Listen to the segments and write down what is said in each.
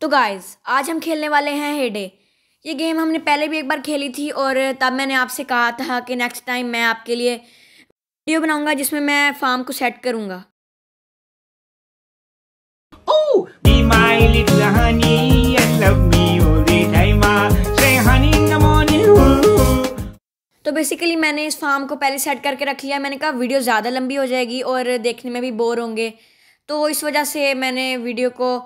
तो गाइस आज हम खेलने वाले हैं हेडे ये गेम हमने पहले भी एक बार खेली थी और तब मैंने आपसे कहा था कि नेक्स्ट टाइम मैं आपके लिए वीडियो बनाऊंगा जिसमें मैं फार्म को सेट करूंगा तो बेसिकली मैंने इस फार्म को पहले सेट करके रख लिया मैंने कहा वीडियो ज़्यादा लंबी हो जाएगी और देखने में भी बोर होंगे तो इस वजह से मैंने वीडियो को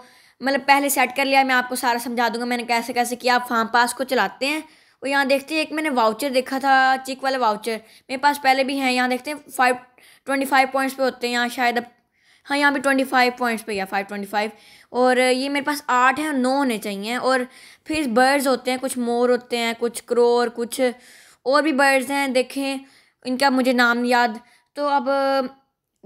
मतलब पहले सेट कर लिया मैं आपको सारा समझा दूंगा मैंने कैसे कैसे किया आप फार्म पास को चलाते हैं और यहाँ देखते हैं एक मैंने वाउचर देखा था चिक वाला वाउचर मेरे पास पहले भी हैं यहाँ देखते हैं फाइव ट्वेंटी फाइव पॉइंट्स पे होते हैं यहाँ शायद अब हाँ यहाँ भी ट्वेंटी फाइव पॉइंट्स पे या फाइव ट्वेंटी फाइव और ये मेरे पास आठ हैं नौ होने चाहिए और फिर बर्ड्स होते हैं कुछ मोर होते हैं कुछ क्रो और कुछ और भी बर्ड्स हैं देखें इनका मुझे नाम याद तो अब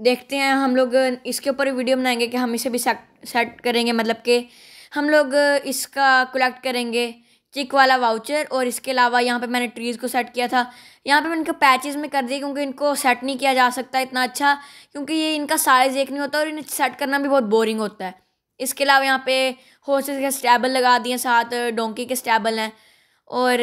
देखते हैं हम लोग इसके ऊपर वीडियो बनाएंगे कि हम इसे भी सेट करेंगे मतलब कि हम लोग इसका कलेक्ट करेंगे चिक वाला वाउचर और इसके अलावा यहाँ पे मैंने ट्रीज़ को सेट किया था यहाँ पे मैंने इनको पैचेज़ में कर दिया क्योंकि इनको सेट नहीं किया जा सकता इतना अच्छा क्योंकि ये इनका साइज़ एक नहीं होता और इन्हें सेट करना भी बहुत बोरिंग होता है इसके अलावा यहाँ पे हॉर्सेस के स्टैबल लगा दिए साथ डोंकी के स्टैबल हैं और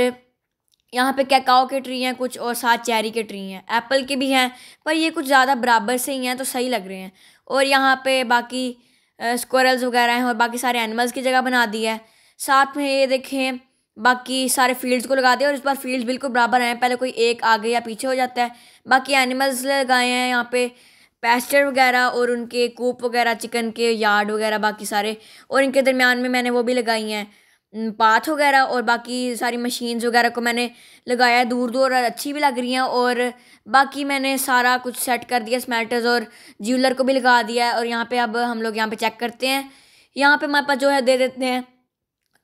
यहाँ पे कैकाओ के ट्री हैं कुछ और साथ चेरी के ट्री हैं एप्पल के भी हैं पर ये कुछ ज़्यादा बराबर से ही हैं तो सही लग रहे हैं और यहाँ पे बाकी स्क्वरल्स वगैरह हैं और बाकी सारे एनिमल्स की जगह बना दी है साथ में ये देखें बाकी सारे फील्ड्स को लगा दिया और इस बार फील्ड्स बिल्कुल बराबर हैं पहले कोई एक आगे या पीछे हो जाता है बाकी एनिमल्स लगाए हैं यहाँ पे पेस्टर वगैरह और उनके कूप वगैरह चिकन के यार्ड वगैरह बाकी सारे और इनके दरमियान में मैंने वो भी लगाई हैं पाथ वगैरह और बाकी सारी मशीन्स वगैरह को मैंने लगाया दूर दूर और अच्छी भी लग रही हैं और बाकी मैंने सारा कुछ सेट कर दिया स्मेल्टर्स और ज्वेलर को भी लगा दिया है और यहाँ पे अब हम लोग यहाँ पे चेक करते हैं यहाँ पे हमारे पास जो है दे देते हैं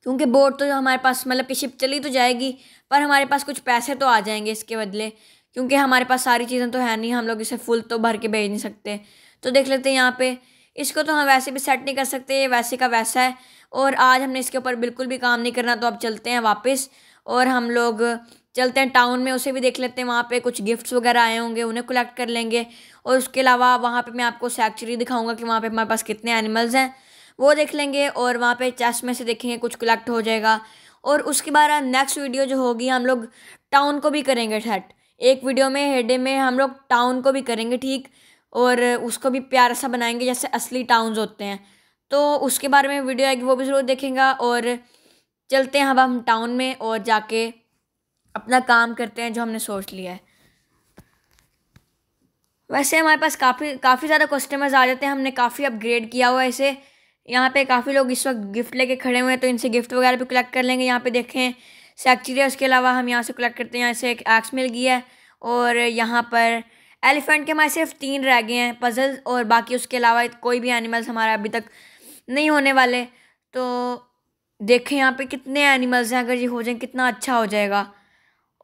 क्योंकि बोर्ड तो हमारे पास मतलब कि शिप चली तो जाएगी पर हमारे पास कुछ पैसे तो आ जाएंगे इसके बदले क्योंकि हमारे पास सारी चीज़ें तो है नहीं हम लोग इसे फुल तो भर के भेज नहीं सकते तो देख लेते हैं यहाँ पर इसको तो हम वैसे भी सेट नहीं कर सकते वैसे का वैसा है और आज हमने इसके ऊपर बिल्कुल भी काम नहीं करना तो अब चलते हैं वापस और हम लोग चलते हैं टाउन में उसे भी देख लेते हैं वहाँ पे कुछ गिफ्ट्स वगैरह आए होंगे उन्हें कलेक्ट कर लेंगे और उसके अलावा वहाँ पे मैं आपको सैक्चुरी दिखाऊंगा कि वहाँ पे हमारे पास कितने एनिमल्स हैं वो देख लेंगे और वहाँ पे चेस्ट में से देखेंगे कुछ कलेक्ट हो जाएगा और उसके बाद नेक्स्ट वीडियो जो होगी हम लोग टाउन को भी करेंगे ठट एक वीडियो में हेडे में हम लोग टाउन को भी करेंगे ठीक और उसको भी प्यारा सा बनाएंगे जैसे असली टाउन्स होते हैं तो उसके बारे में वीडियो आएगी वो भी ज़रूर देखेंगे और चलते हैं अब हम टाउन में और जाके अपना काम करते हैं जो हमने सोच लिया है वैसे हमारे पास काफ़ी काफ़ी ज़्यादा कस्टमर्स आ जाते हैं हमने काफ़ी अपग्रेड किया हुआ है इसे यहाँ पे काफ़ी लोग इस वक्त गिफ्ट लेके खड़े हुए हैं तो इनसे गिफ्ट वगैरह भी कलेक्ट कर लेंगे यहाँ पे देखें सेक्चुरी उसके अलावा हम यहाँ से कलेक्ट करते हैं यहाँ से एक एक्स मिल गई है और यहाँ पर एलिफेंट के हमारे सिर्फ तीन रह गए हैं पजल्स और बाकी उसके अलावा कोई भी एनिमल्स हमारा अभी तक नहीं होने वाले तो देखें यहाँ पे कितने एनिमल्स हैं अगर ये हो जाए कितना अच्छा हो जाएगा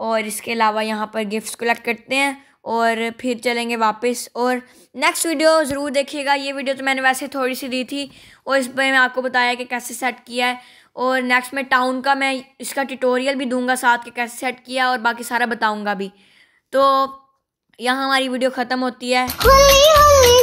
और इसके अलावा यहाँ पर गिफ्ट्स कलेक्ट करते हैं और फिर चलेंगे वापस और नेक्स्ट वीडियो ज़रूर देखिएगा ये वीडियो तो मैंने वैसे थोड़ी सी दी थी और इस पर मैं आपको बताया कि कैसे सेट किया है और नेक्स्ट में टाउन का मैं इसका ट्यूटोरियल भी दूंगा साथ के कैसे सेट किया और बाकी सारा बताऊंगा भी तो यहाँ हमारी वीडियो ख़त्म होती है हुली हुली।